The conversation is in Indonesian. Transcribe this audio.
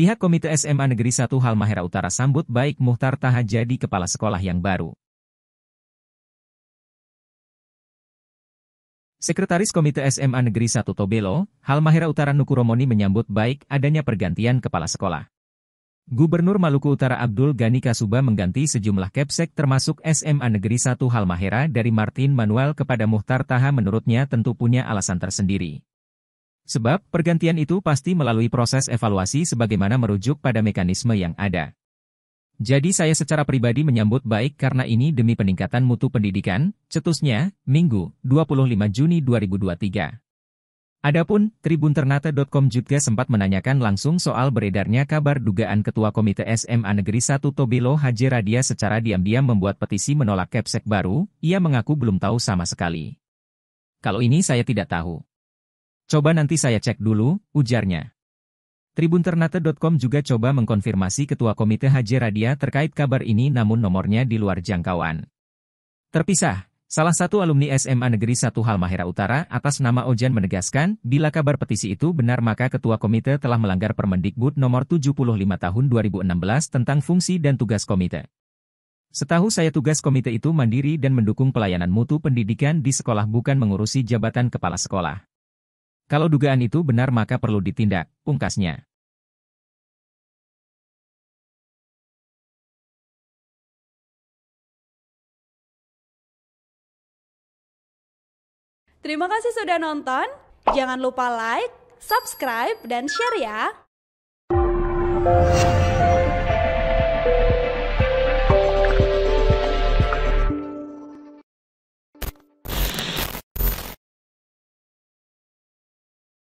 Pihak Komite SMA Negeri 1 Halmahera Utara sambut baik Muhtar Taha jadi kepala sekolah yang baru. Sekretaris Komite SMA Negeri 1 Tobelo, Halmahera Utara Nukuromoni menyambut baik adanya pergantian kepala sekolah. Gubernur Maluku Utara Abdul Gani Kasuba mengganti sejumlah kepsek termasuk SMA Negeri 1 Halmahera dari Martin Manuel kepada Muhtar Taha menurutnya tentu punya alasan tersendiri. Sebab, pergantian itu pasti melalui proses evaluasi sebagaimana merujuk pada mekanisme yang ada. Jadi saya secara pribadi menyambut baik karena ini demi peningkatan mutu pendidikan, cetusnya, Minggu, 25 Juni 2023. Adapun, tribunternate.com juga sempat menanyakan langsung soal beredarnya kabar dugaan Ketua Komite SMA Negeri 1 Tobilo Haji Radia secara diam-diam membuat petisi menolak Kepsek baru, ia mengaku belum tahu sama sekali. Kalau ini saya tidak tahu. Coba nanti saya cek dulu, ujarnya. Tribunternate.com juga coba mengkonfirmasi Ketua Komite Haji Radia terkait kabar ini namun nomornya di luar jangkauan. Terpisah, salah satu alumni SMA Negeri 1 Halmahera Utara atas nama Ojan menegaskan, bila kabar petisi itu benar maka Ketua Komite telah melanggar Permendikbud nomor 75 tahun 2016 tentang fungsi dan tugas komite. Setahu saya tugas komite itu mandiri dan mendukung pelayanan mutu pendidikan di sekolah bukan mengurusi jabatan kepala sekolah. Kalau dugaan itu benar maka perlu ditindak, pungkasnya. Terima kasih sudah nonton. Jangan lupa like, subscribe, dan share ya.